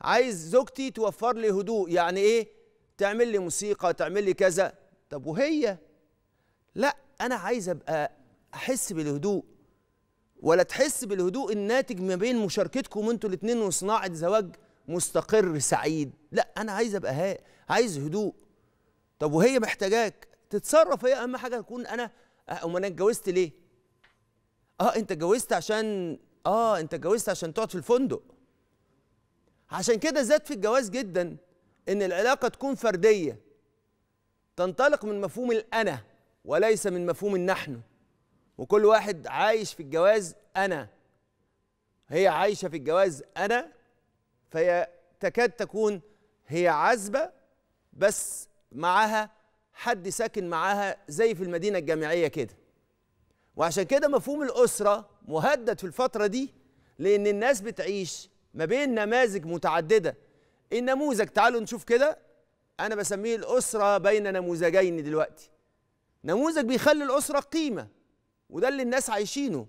عايز زوجتي توفر لي هدوء يعني ايه تعمل لي موسيقى تعمل لي كذا طب وهي لا انا عايز ابقى احس بالهدوء ولا تحس بالهدوء الناتج ما بين مشاركتكم انتوا الاثنين وصناعه زواج مستقر سعيد لا انا عايز ابقى ها عايز هدوء طب وهي محتاجاك تتصرف هي اهم حاجه تكون انا آه، امال انا اتجوزت ليه اه انت اتجوزت عشان اه انت اتجوزت عشان تقعد في الفندق عشان كده زاد في الجواز جدا ان العلاقه تكون فرديه تنطلق من مفهوم الانا وليس من مفهوم النحن وكل واحد عايش في الجواز انا هي عايشه في الجواز انا فهي تكاد تكون هي عازبه بس معاها حد ساكن معاها زي في المدينه الجامعيه كده وعشان كده مفهوم الاسره مهدد في الفتره دي لان الناس بتعيش ما بين نماذج متعدده إيه النموذج تعالوا نشوف كده انا بسميه الاسره بين نموذجين دلوقتي نموذج بيخلي الاسره قيمه وده اللي الناس عايشينه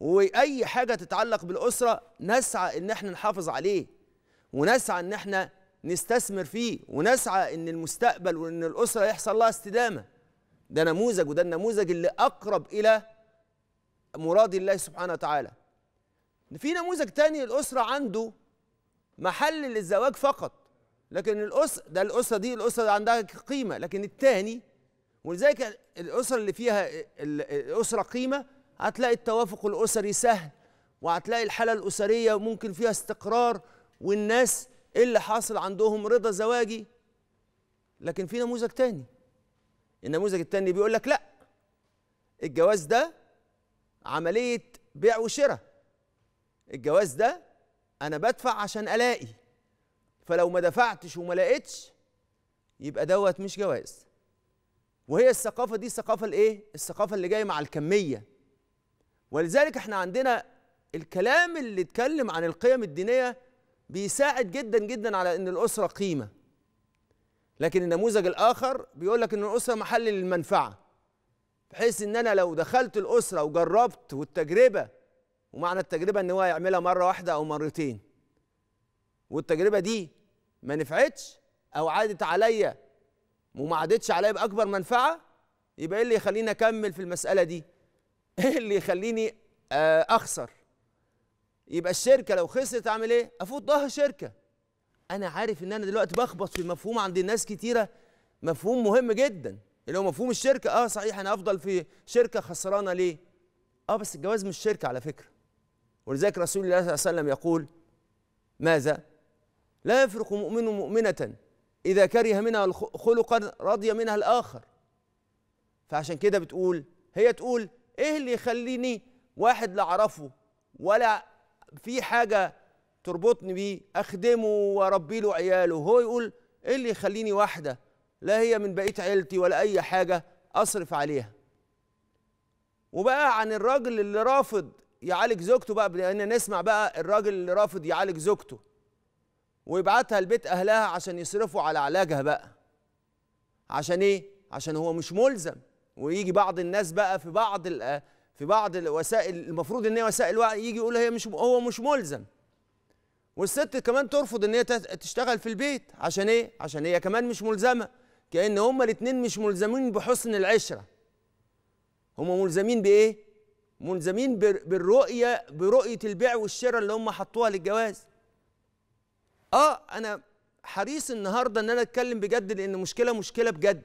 واي حاجه تتعلق بالاسره نسعى ان احنا نحافظ عليه ونسعى ان احنا نستثمر فيه ونسعى ان المستقبل وان الاسره يحصل لها استدامه ده نموذج وده النموذج اللي اقرب الى مراد الله سبحانه وتعالى في نموذج تاني الاسره عنده محل للزواج فقط لكن الاسره ده الاسره دي الاسره دي عندها قيمه لكن التاني ولذلك الاسره اللي فيها الاسره قيمه هتلاقي التوافق الاسري سهل وهتلاقي الحاله الاسريه ممكن فيها استقرار والناس اللي حاصل عندهم رضا زواجي لكن في نموذج تاني النموذج التاني بيقول لك لا الجواز ده عمليه بيع وشراء الجواز ده انا بدفع عشان الاقي فلو ما دفعتش وما لقيتش يبقى دوت مش جواز وهي الثقافه دي الثقافه الايه الثقافه اللي جايه مع الكميه ولذلك احنا عندنا الكلام اللي اتكلم عن القيم الدينيه بيساعد جدا جدا على ان الاسره قيمه لكن النموذج الاخر بيقول لك ان الاسره محل للمنفعه بحيث ان انا لو دخلت الاسره وجربت والتجربه ومعنى التجربه ان هو يعملها مره واحده او مرتين والتجربه دي ما نفعتش او عادت عليا وما عادتش عليا باكبر منفعه يبقى ايه اللي يخليني اكمل في المساله دي ايه اللي يخليني آه، اخسر يبقى الشركه لو خسرت اعمل ايه افوت ضهر شركه انا عارف ان انا دلوقتي بخبط في مفهوم عند الناس كتيره مفهوم مهم جدا اللي هو مفهوم الشركه اه صحيح انا افضل في شركه خسرانه ليه اه بس الجواز مش شركه على فكره ولذلك رسول الله صلى الله عليه وسلم يقول ماذا لا يفرق مؤمن مؤمنة إذا كره منها خلقا رضي منها الآخر فعشان كده بتقول هي تقول إيه اللي يخليني واحد لا أعرفه ولا في حاجة تربطني بيه أخدمه وأربي له عياله هو يقول إيه اللي يخليني واحدة لا هي من بقية عيلتي ولا أي حاجة أصرف عليها وبقى عن الراجل اللي رافض يعالج زوجته بقى لان نسمع بقى الراجل اللي رافض يعالج زوجته ويبعتها لبيت اهلها عشان يصرفوا على علاجها بقى عشان ايه عشان هو مش ملزم ويجي بعض الناس بقى في بعض في بعض الوسائل المفروض ان هي وسائل وعي يجي يقول هي مش هو مش ملزم والست كمان ترفض ان هي تشتغل في البيت عشان ايه عشان هي كمان مش ملزمه كان هما الاثنين مش ملزمين بحسن العشره هما ملزمين بايه ملزمين بالرؤيه برؤيه البيع والشراء اللي هم حطوها للجواز اه انا حريص النهارده ان انا اتكلم بجد لان مشكله مشكله بجد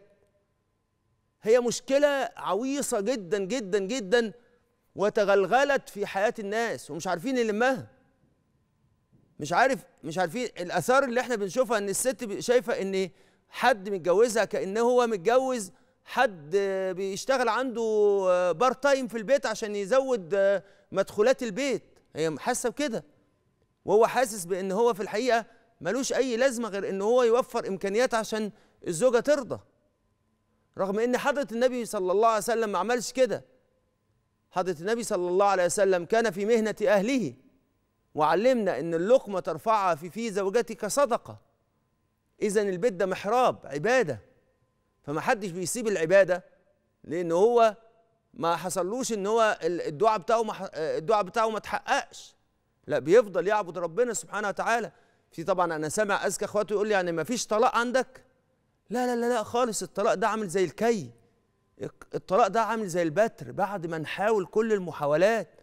هي مشكله عويصه جدا جدا جدا وتغلغلت في حياه الناس ومش عارفين يلمها مش عارف مش عارفين الاثار اللي احنا بنشوفها ان الست شايفه ان حد متجوزها كانه هو متجوز حد بيشتغل عنده بار آه، تايم في البيت عشان يزود آه، مدخولات البيت هي حاسه بكده وهو حاسس بان هو في الحقيقه ملوش اي لازمه غير ان هو يوفر امكانيات عشان الزوجه ترضى رغم ان حضره النبي صلى الله عليه وسلم ما عملش كده حضره النبي صلى الله عليه وسلم كان في مهنه اهله وعلمنا ان اللقمه ترفعها في في زوجتك صدقه اذا البيت ده محراب عباده فما حدش بيسيب العباده لان هو ما حصلوش ان هو الدعاء بتاعه ما الدعاء بتاعه ما اتحققش لا بيفضل يعبد ربنا سبحانه وتعالى في طبعا انا سامع اذكى اخواته يقول لي يعني ما فيش طلاق عندك لا لا لا لا خالص الطلاق ده عامل زي الكي الطلاق ده عامل زي البتر بعد ما نحاول كل المحاولات